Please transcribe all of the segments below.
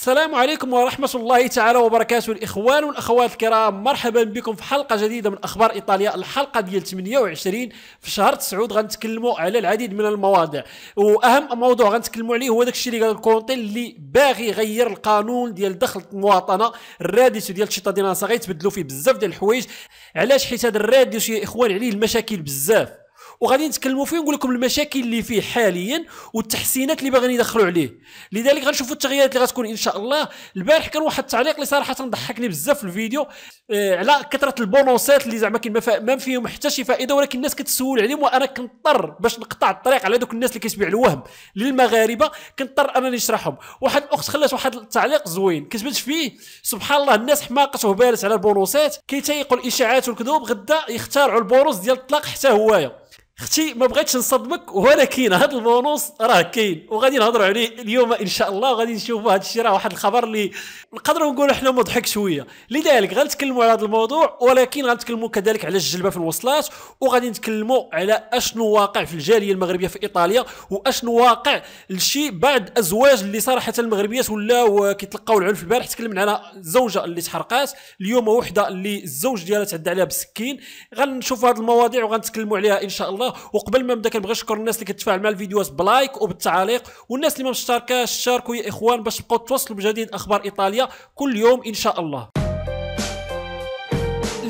السلام عليكم ورحمة الله تعالى وبركاته الإخوان والأخوات الكرام مرحبا بكم في حلقة جديدة من أخبار إيطاليا الحلقة ديال 28 في شهر 9 غنتكلموا على العديد من المواضيع وأهم موضوع غنتكلموا عليه هو داك الشيء اللي قال الكونتي اللي باغي يغير القانون ديال دخل المواطنة الراديو ديال الشيطة ديال غيتبدلوا فيه بزاف ديال الحوايج علاش حيت هذا الراديو يا إخوان عليه يعني المشاكل بزاف وغادي نتكلموا فيه ونقول لكم المشاكل اللي فيه حاليا والتحسينات اللي باغيين يدخلوا عليه لذلك غنشوفوا التغييرات اللي غتكون ان شاء الله البارح كان واحد التعليق اللي صراحه ضحكني بزاف في الفيديو آه على كثره البونوسات اللي زعما كاين ما فيهم حتى شي فائده ولكن الناس كتسول عليهم وانا كنضطر باش نقطع الطريق على دوك الناس اللي كتبيع الوهم للمغاربه كنضطر انني نشرحهم واحد الاخت خلات واحد التعليق زوين كتبت فيه سبحان الله الناس حماقه وبالت على البونوسات كيتيقوا الاشاعات والكذوب غدا يخترعوا البونوس ديال الطلاق حتى هوايه اختي ما بغيتش نصدمك ولكن كاين هذا البونص راه كاين وغادي نهضروا عليه اليوم ان شاء الله وغادي نشوفوا هذا الشيء راه واحد الخبر اللي نقدروا نقولوا احنا مضحك شويه لذلك غنتكلموا على هذا الموضوع ولكن غنتكلموا كذلك على الجلبه في الوصلات وغادي نتكلموا على اشنو واقع في الجاليه المغربيه في ايطاليا واشنو واقع الشيء بعد ازواج اللي صراحه المغربيات ولاو كيتلقاو العنف البارح تكلمنا على زوجه اللي تحرقات اليوم وحده اللي الزوج ديالها تعدى عليها بالسكين غنشوفوا هذه المواضيع وغنتكلموا عليها ان شاء الله القناه وقبل ما نبدا كنبغي نشكر الناس اللي كتفاعل مع الفيديوهات بلايك وبالتعاليق والناس اللي ما مشتركاش شاركوا يا اخوان باش تبقاو توصلوا بجديد اخبار ايطاليا كل يوم ان شاء الله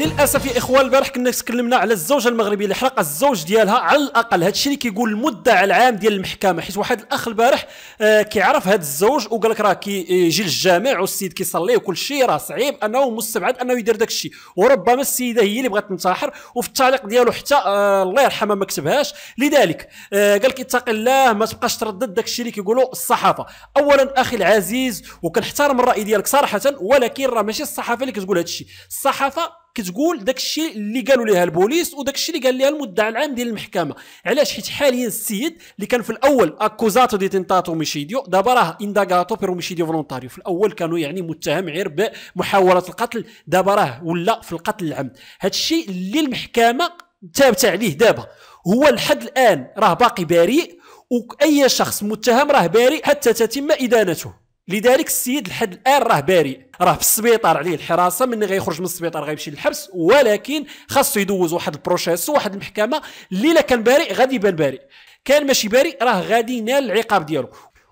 للاسف يا اخوان البارح كنا تكلمنا على الزوجه المغربيه اللي حرق الزوج ديالها على الاقل هذا الشيء اللي كيقول المدعى العام ديال المحكمه حيت واحد الاخ البارح آه كيعرف هذا الزوج وقال لك راه كيجي للجامع والسيد كيصلي وكل شيء راه صعيب انه مستبعد انه يدير داك الشيء وربما السيده هي اللي بغات تنتحر وفي التعليق ديالو حتى آه الله يرحمها ما كتبهاش لذلك آه قال لك اتق الله ما تبقاش تردد داك الشيء اللي كيقولوا الصحافه اولا اخي العزيز وكنحترم الراي ديالك صراحه ولكن راه ماشي الصحافه اللي كتقول هذا الشيء الصحافه كتقول داك الشيء اللي قالوا ليها البوليس وداك الشيء اللي قال ليها المدعي العام ديال المحكمه علاش حيت حاليا السيد اللي كان في الاول اكوزاتو دي تنتاتو ميشيديو دابا راه انداغاتو بير ميشيديو فولونتاريو في الاول كانوا يعني متهم غير بمحاوله القتل دابا راه ولا في القتل العمد هذا الشيء اللي المحكمه ثابته عليه دابا هو لحد الان راه باقي بريء واي شخص متهم راه بريء حتى تتم ادانته لذلك السيد لحد الان راه بارئ راه في السبيطار عليه الحراسه من غيخرج من السبيطار غيمشي للحبس ولكن خاصو يدوز واحد البروشيس واحد المحكمه اللي لا كان بارئ غادي يبان بارئ كان ماشي بارئ راه غادي ينال العقاب ديالو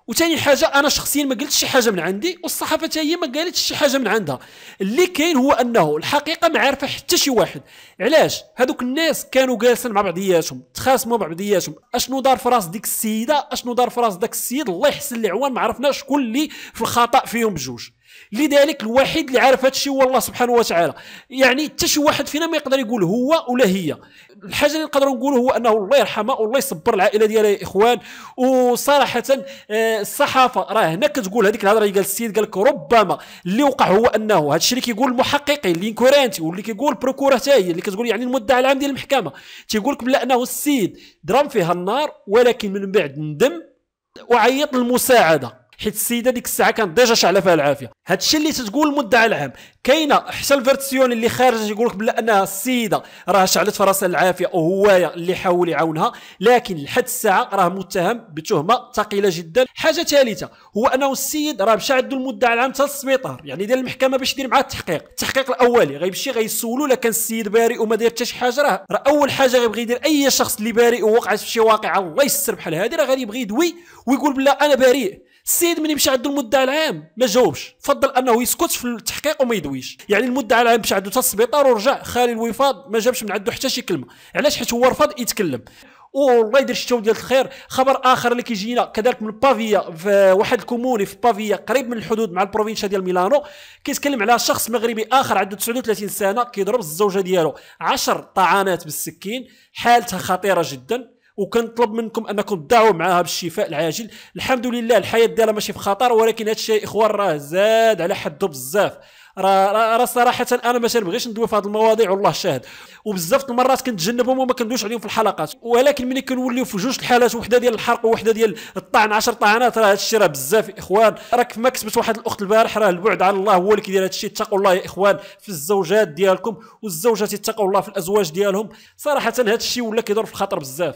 وثاني حاجه انا شخصيا ما قلتش شي حاجه من عندي والصحافه حتى هي ما قالتش شي حاجه من عندها اللي كاين هو انه الحقيقه ما عارفه حتى شي واحد علاش هذوك الناس كانوا جالسين مع بعضياتهم تخاصموا مع بعضياتهم اشنو دار في راس ديك السيده اشنو دار في راس داك السيد الله يحسن العوان ما عرفناش شكون اللي في الخطا فيهم بجوج لذلك الوحيد اللي عارف هذا الشيء هو الله سبحانه وتعالى يعني حتى شي واحد فينا ما يقدر يقول هو ولا هي الحاجه اللي نقدر نقوله هو انه الله يرحمه والله يصبر العائله ديالها يا اخوان وصراحه آه، الصحافه راه هنا كتقول هذيك الهضره اللي قال السيد قال لك ربما اللي وقع هو انه هذا الشيء اللي كيقول المحققين الانكورانتي واللي كيقول البروكوره حتى هي اللي كتقول يعني المدعي العام ديال المحكمه تيقول لك بلا انه السيد درام فيها النار ولكن من بعد ندم وعيط للمساعده حيت السيده ديك الساعه كانت ديجا شعله فيها العافيه هادشي اللي تتقول المدعى العام كاينه حتى الفيرسيون اللي خارج يقول لك بلا انها السيده راه شعلت في راسها العافيه وهو اللي حاول يعاونها لكن لحد الساعه راه متهم بتهمه ثقيله جدا حاجه ثالثه هو انه السيد راه مشى عندو المدعى العام حتى السبيطار يعني ديال المحكمه باش يدير معاه التحقيق التحقيق الاولي غيمشي غيسولو الا كان السيد بارئ وما داير حتى شي حاجه راه اول حاجه غيبغي يدير اي شخص اللي بارئ ووقعت في شي واقعه الله يستر بحال هذه راه غادي يبغي يدوي ويقول بلا انا بريء السيد ملي مشى عندو المدعي العام ما جاوبش فضل انه يسكت في التحقيق وما يدويش يعني المدعي العام مشى عندو حتى السبيطار ورجع خالي الوفاض ما جابش من عنده حتى شي كلمه علاش حيت هو رفض يتكلم والله يدير الشتاء ديال الخير خبر اخر اللي كيجينا كذلك من بافيا في واحد الكوموني في بافيا قريب من الحدود مع البروفينشا ديال ميلانو كيتكلم على شخص مغربي اخر عنده 39 سنه كيضرب الزوجه ديالو 10 طعانات بالسكين حالتها خطيره جدا وكنطلب منكم انكم تدعوا معها بالشفاء العاجل الحمد لله الحياه ديالها ماشي في خطر ولكن هذا الشيء اخوان راه زاد على حده بزاف راه صراحه انا ما كنبغيش ندوي في هذه المواضيع والله شاهد وبزاف المرات كنتجنبهم وما كندويش عليهم في الحلقات ولكن ملي كنوليو في جوج الحالات وحده ديال الحرق وحده ديال الطعن 10 طعنات راه هذا الشيء راه بزاف يا اخوان راك ما كتبت واحد الاخت البارح راه البعد عن الله هو اللي كيدير هذا الشيء اتقوا الله يا اخوان في الزوجات ديالكم والزوجات يتقوا الله في الازواج ديالهم صراحه هذا الشيء ولا كيدور في الخطر بزاف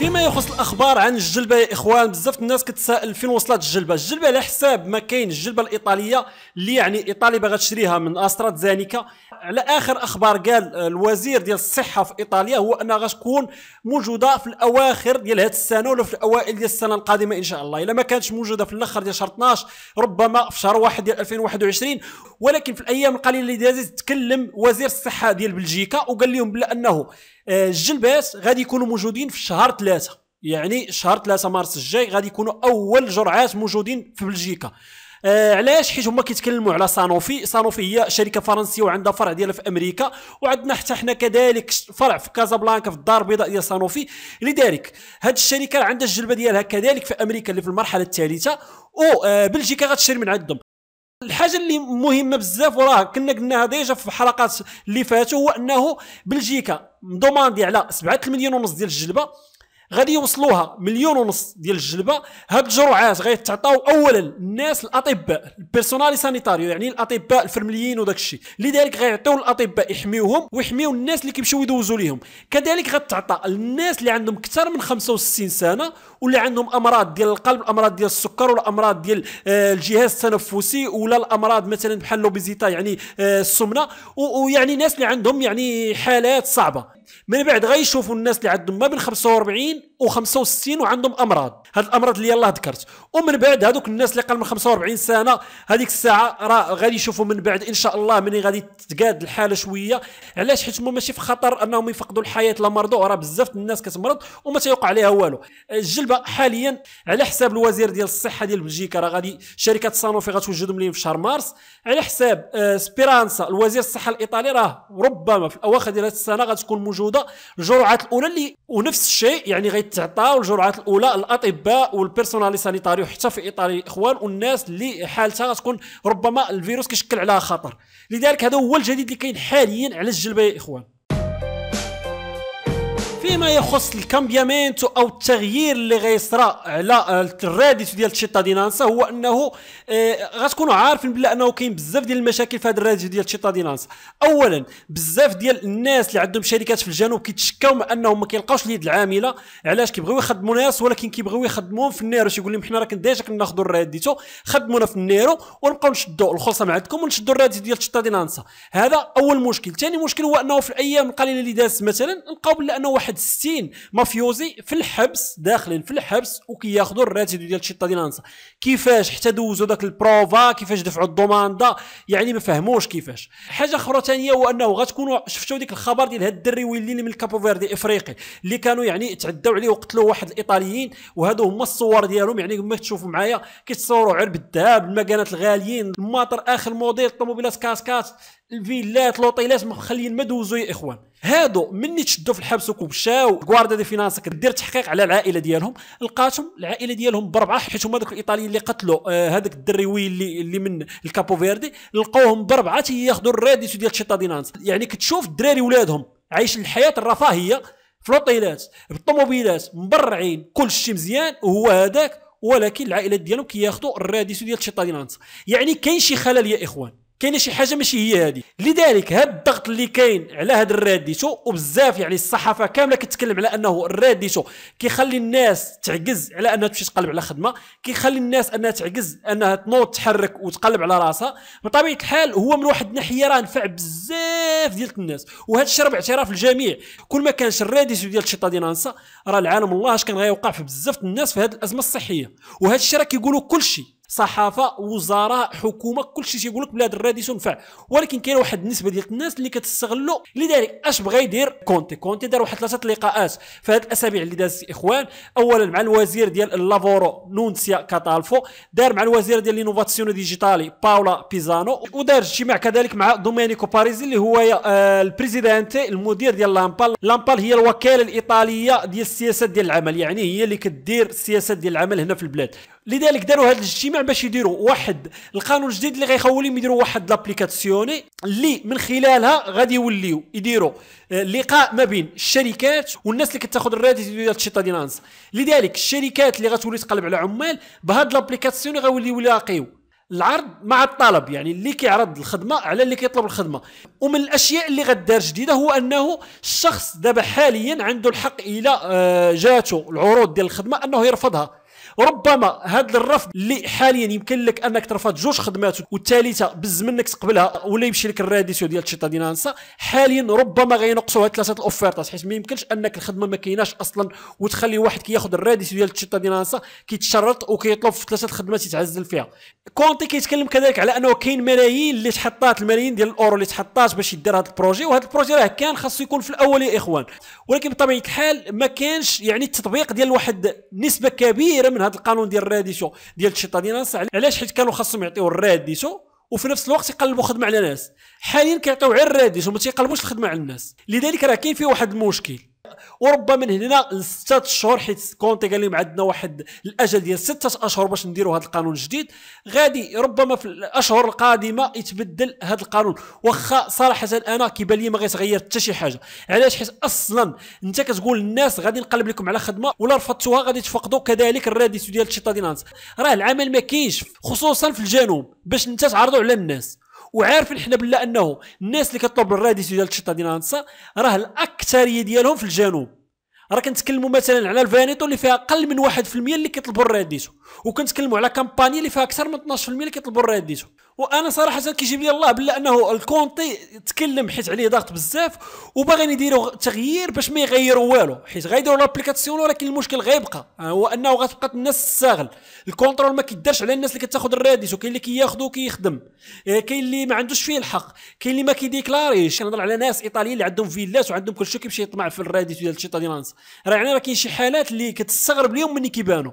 فيما يخص الاخبار عن الجلبه يا اخوان بزاف الناس كتسائل فين وصلت الجلبه الجلبه على حساب ما كاين الجلبه الايطاليه اللي يعني ايطاليا باغا تشريها من استراتزينيكا على اخر اخبار قال الوزير ديال الصحه في ايطاليا هو انها غتكون موجوده في الاواخر ديال هذه السنه ولا في الاوائل ديال السنه القادمه ان شاء الله الا ما كانتش موجوده في الاخر ديال شهر 12 ربما في شهر 1 ديال 2021 ولكن في الايام القليله اللي دازت تكلم وزير الصحه ديال بلجيكا وقال لهم بلا انه آه، الجلباس غادي يكونوا موجودين في شهر ثلاثة يعني شهر ثلاثة مارس الجاي غادي يكونوا اول جرعات موجودين في بلجيكا آه علاش حيت هما كيتكلموا على سانوفي سانوفي هي شركه فرنسيه وعندها فرع ديالها في امريكا وعندنا حتى حنا كذلك فرع في كازابلانكا في الدار البيضاء ديال سانوفي لذلك هاد الشركه عندها الجلبه ديالها كذلك في امريكا اللي في المرحله الثالثه وبلجيكا آه، غتشري من عندهم الحاجه اللي مهمه بزاف وراه كنا قلناها ديجا في حلقات اللي فاتوا هو انه بلجيكا مدوماندي على 7 مليون ونص ديال الجلبه غادي يوصلوها مليون ونص ديال الجلبه هاد الجرعات غيتعطاو اولا الناس الاطباء البيرسونالي سانيتاريو يعني الاطباء الفرمليين وداك الشيء لذلك غيعطيو الاطباء يحميوهم ويحميو الناس اللي كيمشيو يدوزوا ليهم كذلك غتعطى الناس اللي عندهم اكثر من 65 سنه واللي عندهم امراض ديال القلب الامراض ديال السكر والامراض ديال آه، الجهاز التنفسي ولا الامراض مثلا بحال لوبيزيتا يعني آه، السمنه ويعني ناس اللي عندهم يعني حالات صعبه من بعد غيشوفوا الناس اللي عندهم ما بين 45 و 65 وعندهم امراض هاد الامراض اللي يلاه ذكرت ومن بعد هذوك الناس اللي قل من 45 سنه هذيك الساعه راه غادي يشوفوا من بعد ان شاء الله ملي غادي تتقاد الحاله شويه علاش حيت هما ماشي في خطر انهم يفقدوا الحياه لا مرضوا راه بزاف الناس كتمرض وما تيوقع عليها والو الجلبه حاليا على حساب الوزير ديال الصحه ديال بلجيكا راه غادي شركه صانوفي غتوجدهم لهم في شهر مارس على حساب آه، سبيرانسا الوزير الصحه الايطالي راه ربما في الاواخر ديال هذه السنه غتكون موجود موجوده الجرعات الاولى اللي ونفس الشيء يعني غيتعطاو الجرعات الاولى الاطباء والبيرسونال سانيتاريو حتى في اطار الاخوان والناس اللي حالتها غتكون ربما الفيروس كيشكل عليها خطر لذلك هذا هو الجديد اللي كاين حاليا على الجلبه يا اخوان فيما يخص الكامبيامينتو او التغيير اللي غيصرى على الراديو ديال دينانسا هو انه آه، غتكونوا عارفين بلا انه كاين بزاف ديال المشاكل في هذا الراديو ديال دينانسا اولا بزاف ديال الناس اللي عندهم شركات في الجنوب كيتشكاو من انهم ما كيلقاوش اليد العامله علاش كيبغيو يخدموا ناس ولكن كيبغيو يخدموهم في النيرو تيقول لهم حنا راه ديجا كناخذوا الراديتو خدمونا في النيرو ونبقاو نشدوا الخلصه مع عندكم ونشدوا الراديو ديال دينانسا هذا اول مشكل ثاني مشكل هو انه في الايام القليله اللي دازت مثلا لقاو بلا انه واحد واحد 60 مافيوزي في الحبس داخلين في الحبس وكياخذوا الراتب ديال انصا كيفاش حتى دوزوا داك البروفا كيفاش دفعوا الضماندا يعني ما فهموش كيفاش حاجه اخرى ثانيه هو انه غتكونوا شفتوا ديك الخبر ديال هاد الدري ويلي من الكابو فيردي افريقي اللي كانوا يعني تعدوا عليه وقتلوا واحد الايطاليين وهادو هما الصور ديالهم يعني كما تشوفوا معايا كيتصوروا عرب الذهب المكانات الغاليين الماطر اخر موديل الطوموبيلات كاسكات الفيلات لوطيلات مخليين ما دوزوا يا اخوان هادو مني تشدوا في الحبس وكبشاو الكواردا دي فينانس كدير تحقيق على العائله ديالهم لقاتهم العائله ديالهم بربعه حيت هما دوك الايطاليين اللي قتلوا هذاك آه الدري وي اللي, اللي من الكابو فيردي لقوهم بربعه تياخذوا الراديس ديال دينانس يعني كتشوف الدراري ولادهم عايشين الحياه الرفاهيه في الوطيلات بالطوموبيلات مبرعين كل شيء مزيان وهو هذاك ولكن العائلات ديالهم كياخذوا الراديس ديال دينانس يعني كاين شي خلل يا اخوان كاينه شي حاجه ماشي هي هذه لذلك هذا الضغط اللي كاين على هذا الراديتو وبزاف يعني الصحافه كامله كتكلم على انه الراديتو كيخلي الناس تعجز على انها تمشي تقلب على خدمه كيخلي الناس انها تعجز انها تنوض تحرك وتقلب على راسها بطبيعه الحال هو من واحد الناحيه راه نفع بزاف ديال الناس وهذا الشيء راه باعتراف الجميع كل ما كانش الراديتو ديال الشيطادينانسا راه العالم الله اش كان غيوقع في بزاف الناس في هذه الازمه الصحيه وهذا الشيء راه كيقولوا كل شيء صحافه وزراء حكومه كلشي تيقول لك بلاد الراديس ونفع ولكن كاين واحد النسبه ديال الناس اللي كتستغلو لذلك اش بغى يدير كونتي كونتي دار واحد ثلاثه لقاءات في هذه الاسابيع اللي دازت الاخوان اولا مع الوزير ديال لافورو نونسيا كاتالفو دار مع الوزير ديال لينوفاسيون ديجيتالي باولا بيزانو ودار اجتماع كذلك مع دومينيكو باريزي اللي هو آه، البريزيدانتي المدير ديال لامبال لامبال هي الوكاله الايطاليه ديال السياسات ديال العمل يعني هي اللي كدير السياسات ديال العمل هنا في البلاد لذلك داروا هذا الاجتماع باش يديروا واحد القانون الجديد اللي غيخولهم يديروا واحد لابليكاسيوني اللي من خلالها غادي يوليو يديروا آه، لقاء ما بين الشركات والناس اللي كتاخذ الراتب ديال دينانس لذلك الشركات اللي غتولي تقلب على عمال بهاد لابليكاسيوني غيوليو يلاقيو العرض مع الطلب يعني اللي كيعرض الخدمه على اللي كيطلب الخدمه ومن الاشياء اللي غدار جديده هو انه الشخص دابا حاليا عنده الحق الى آه، جاته العروض ديال الخدمه انه يرفضها ربما هذا الرفض اللي حاليا يمكن لك انك ترفض جوج خدمات والثالثه منك تقبلها ولا يمشي لك الراديسيو ديال الشيطه دينانسا حاليا ربما غينقصوها ثلاثه الاوفيرتات حيت ما يمكنش انك الخدمه ما كايناش اصلا وتخلي واحد كياخذ الراديسيو ديال الشيطه دينانسا كيتشرط وكيطلب في ثلاثه الخدمات يتعزل فيها كونتي كيتكلم كذلك على انه كاين ملايين اللي تحطات الملايين ديال الاورو اللي تحطات باش يدير هذا البروجي وهذا البروجي راه كان خاصو يكون في الاول يا اخوان ولكن بطبيعه الحال ما كانش يعني التطبيق ديال واحد نسبه كبيره من هذا القانون ديال الراديسو ديال الشيطانين علاش حيت كانوا خاصهم يعطيو الراديسو وفي نفس الوقت يقلبوا خدمه على ناس حاليا كيعطيو غير الراديسو ما تيقلبوش الخدمه على الناس لذلك راه كاين فيه واحد المشكل وربما من هنا لستة شهور حيت كونتي قال لهم عندنا واحد الاجل ديال ستة اشهر باش نديروا هذا القانون الجديد غادي ربما في الاشهر القادمه يتبدل هذا القانون واخا صراحه انا كيبان لي ما غيتغير حتى شي حاجه علاش حيت اصلا انت كتقول للناس غادي نقلب لكم على خدمه ولا رفضتوها غادي تفقدوا كذلك الراديو ديال الشيطادينانس راه العمل ما كاينش خصوصا في الجنوب باش انت تعرضوا على الناس وعارفين حنا بلا انه الناس اللي كطلب الراديس ديال الشطه ديال هانسا راه الاكثريه ديالهم في الجنوب راه كنتكلموا مثلا على الفانيتو اللي فيها اقل من 1% اللي كيطلبوا الراديسو وكنتكلموا على كامباني اللي فيها اكثر من 12% اللي كيطلبوا الراديسو وانا صراحه كيجيب لي الله بلا انه الكونتي تكلم حيت عليه ضغط بزاف وباغيين يديروا تغيير باش ما يغيروا والو حيت غيديروا لابليكاسيون ولكن المشكل غيبقى آه، هو انه غتبقى الناس تستاغل الكونترول ما كيدارش على الناس اللي كتاخذ الراديس وكاين اللي كياخذ وكيخدم آه، كاين اللي ما عندوش فيه الحق كاين اللي ما كيديكلاريش كنهضر على ناس ايطاليين اللي عندهم فيلات وعندهم كلشي كيمشي يطمع في الراديس ديال الشيطانيانس راه يعني راه كاين شي حالات اللي كتستغرب اليوم ملي كيبانوا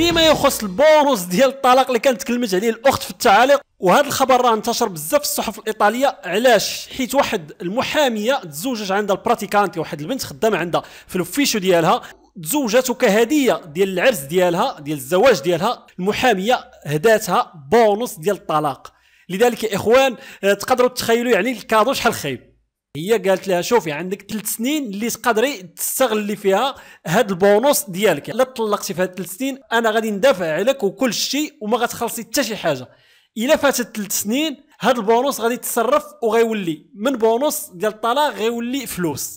فيما يخص البونص ديال الطلاق اللي كانت تكلمت عليه الاخت في التعاليق وهذا الخبر راه انتشر بزاف في الصحف الايطاليه علاش حيت واحد المحاميه تزوجت عندها البراتيكانتي واحد البنت خدامه عندها في الفيشو ديالها تزوجاتو كهديه ديال العرس ديالها ديال الزواج ديالها المحاميه هداتها بونص ديال الطلاق لذلك يا اخوان آه، تقدروا تخيلوا يعني الكادو شحال خايب هي قالت لها شوفي عندك ثلاث سنين اللي تقدري تستغلي فيها هاد البونص ديالك الا طلقتي في هاد ثلاث سنين انا غادي ندافع عليك وكل شيء وما غتخلصي حتى شي حاجه الا فاتت ثلاث سنين هاد البونص غادي يتصرف وغيولي من بونص ديال الطلاق غيولي فلوس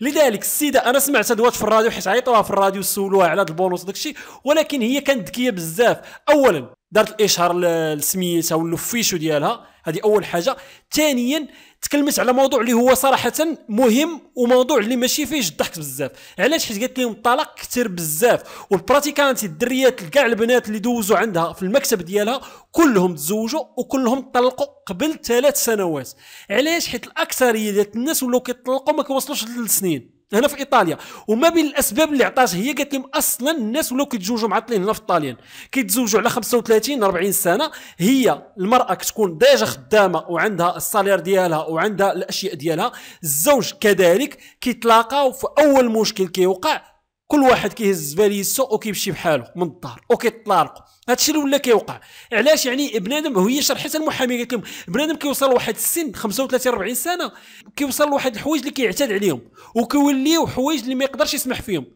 لذلك السيده انا سمعت هاد في الراديو حيت عيطوها في الراديو سولوها على هاد البونص داكشي ولكن هي كانت ذكيه بزاف اولا دارت الاشهار لسميتها ولا ديالها هذه اول حاجه ثانيا تكلمت على موضوع اللي هو صراحه مهم وموضوع اللي ماشي فيهش الضحك بزاف علاش حيت قالت لهم الطلاق كثير بزاف والبراتيكانت الدريات كاع البنات اللي دوزوا عندها في المكتب ديالها كلهم تزوجوا وكلهم طلقوا قبل ثلاث سنوات علاش حيت الاكثريه ديال الناس ولاو كيطلقوا ما كيوصلوش للسنين سنين هنا في ايطاليا وما بين الاسباب اللي عطاتها هي قالت لهم اصلا الناس ولاو كيتزوجوا معطلين هنا في الطاليان كيتزوجوا على 35 40 سنه هي المراه كتكون ديجا خدامه وعندها الصالير ديالها وعندها الاشياء ديالها الزوج كذلك كيتلاقاو في اول مشكل كيوقع كل واحد كيهز فاليسو وكيمشي بحاله من الدار وكيطلالقوا هادشي اللي ولا كيوقع علاش يعني بنادم هي شرحت المحامي قالت لهم بنادم كيوصل لواحد السن 35 40 سنه كيوصل لواحد الحوايج اللي كيعتاد عليهم وكيوليو حوايج اللي ما يقدرش يسمح فيهم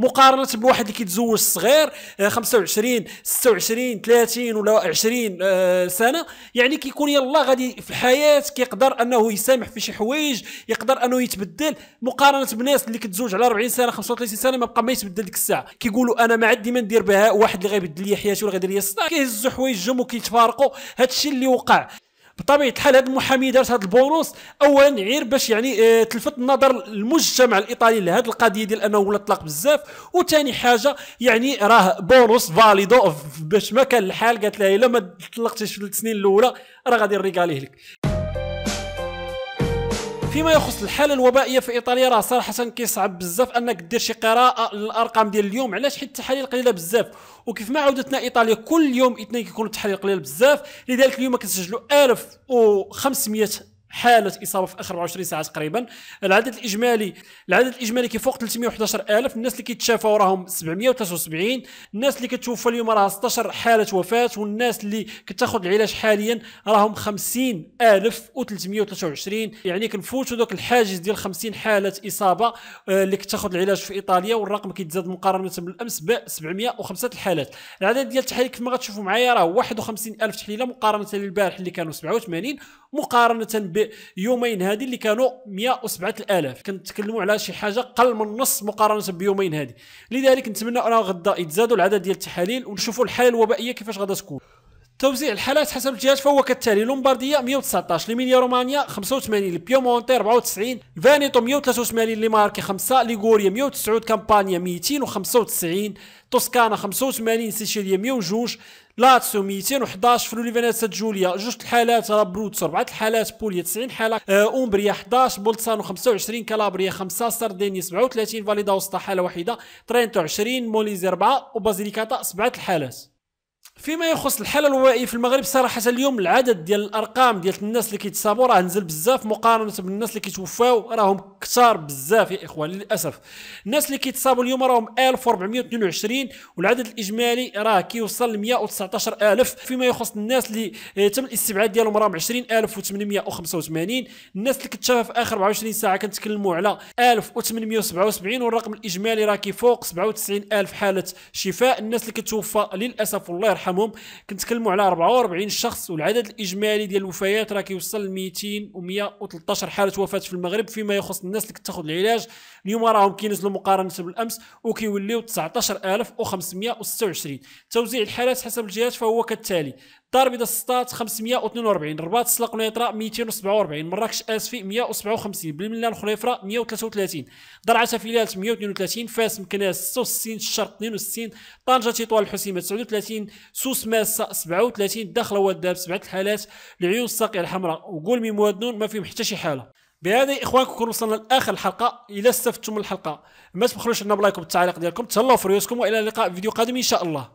مقارنه بواحد اللي كيتزوج صغير 25 26 30 ولا 20 آه، سنه يعني كيكون يلا غادي في الحياه كيقدر انه يسامح في شي حوايج يقدر انه يتبدل مقارنه بناس اللي كتزوج على 40 سنه 35 سنه ما بقى ما يتبدل ديك الساعه كيقولوا انا ما عندي ما ندير بها واحد اللي غيبدل لي حياتي ولا غيدير لي الصداع كيهزوا حوايجهم وكيتفارقوا هادشي اللي وقع بطبيعه الحال هذا المحامي دارت هذا البونوس اولا غير باش يعني اه تلفت النظر المجتمع الايطالي لهذه القضيه ديال انه ولا طلاق بزاف وثاني حاجه يعني راه بونوس فاليدو باش ما كان الحال قالت لها الا ما طلقتيش في السنين الاولى راه غادي نريكاليه لك فيما يخص الحاله الوبائيه في ايطاليا راه صراحه كيصعب بزاف انك دير شي قراءه للارقام ديال اليوم علاش حيت التحاليل قليله بزاف وكيف ما عودتنا ايطاليا كل يوم اثنين كيكونوا التحاليل قليله بزاف لذلك اليوم كنسجلوا 1500 حاله اصابه في اخر 24 ساعه تقريبا العدد الاجمالي العدد الاجمالي كيفوق 311 الف الناس اللي كيتشافوا راهم 773 الناس اللي كتوفى اليوم راها 16 حاله وفاه والناس اللي كتاخذ العلاج حاليا راهم 50323 يعني كنفوتوا دوك الحاجز ديال 50 حاله اصابه آه، اللي كتاخذ العلاج في ايطاليا والرقم كيتزاد مقارنه بالامس ب 705 الحالات العدد ديال التحاليل كما غتشوفوا معايا راه 51 الف تحليله مقارنه للبارح اللي كانوا 87 مقارنه ب بيومين هذه اللي كانوا 107 الاف كنتكلموا على شي حاجه قل من النص مقارنه بيومين هذه لذلك نتمنى انا غدا يتزادوا العدد ديال التحاليل ونشوفوا الحاله الوبائيه كيفاش غادا تكون توزيع الحالات حسب الجهات فهو كالتالي لومبارديا 119 ليميليا رومانيا 85 البيومونتي 94 فانيتو 183 لماركي 5 ليغوريا 109 كامبانيا 295 توسكانا 85 سيشيليا 102 لاتسيو 211 فلولي فينيسا جوليا جوج الحالات بروتس اربعه الحالات بوليا 90 حاله اومبريا 11 بولتسانو 25 كالابريا 5 ساردينيا 37 فاليدا وسطى حاله واحده ترينتو 20 موليزي 4 وبازيليكاتا 7 الحالات فيما يخص الحاله الوبائيه في المغرب صراحه اليوم العدد ديال الارقام ديال الناس اللي كيتصابوا راه نزل بزاف مقارنه بالناس اللي كيتوفاو راهم كثار بزاف يا اخوان للاسف الناس اللي كيتصابوا اليوم راهم 1422 والعدد الاجمالي راه كيوصل ل 119000 فيما يخص الناس اللي آه، تم الاستبعاد ديالهم راهم 20885 الناس اللي كتشافى في اخر 24 ساعه كنتكلموا على 1877 والرقم الاجمالي راه كيفوق 97000 حاله شفاء الناس اللي كتوفى للاسف والله يرحم يرحمهم كنتكلموا على 44 شخص والعدد الاجمالي ديال الوفيات راه كيوصل ل 200 و 113 حاله وفاه في المغرب فيما يخص الناس اللي كتاخذ العلاج اليوم راهم كينزلوا مقارنه بالامس وكيوليو 19526 توزيع الحالات حسب الجهات فهو كالتالي بيضا ستات 542 الرباط سلا قنيطره 247 مراكش اسفي 157 بالملال خليفره 133 درعا فيلالت 132 فاس مكناس 66 الشرق 62 طنجه تطوان الحسيمه 39 سوس ماسه 37 الداخله والداب سبعه الحالات العيون الساقيه الحمراء وقول مي موادنون ما فيهم حتى شي حاله بهذا يا اخوان كون وصلنا لاخر الحلقه الى استفدتم من الحلقه ما تبخلوش لنا بلايك وبالتعليق ديالكم تهلاو في ريوسكم والى اللقاء في فيديو قادم ان شاء الله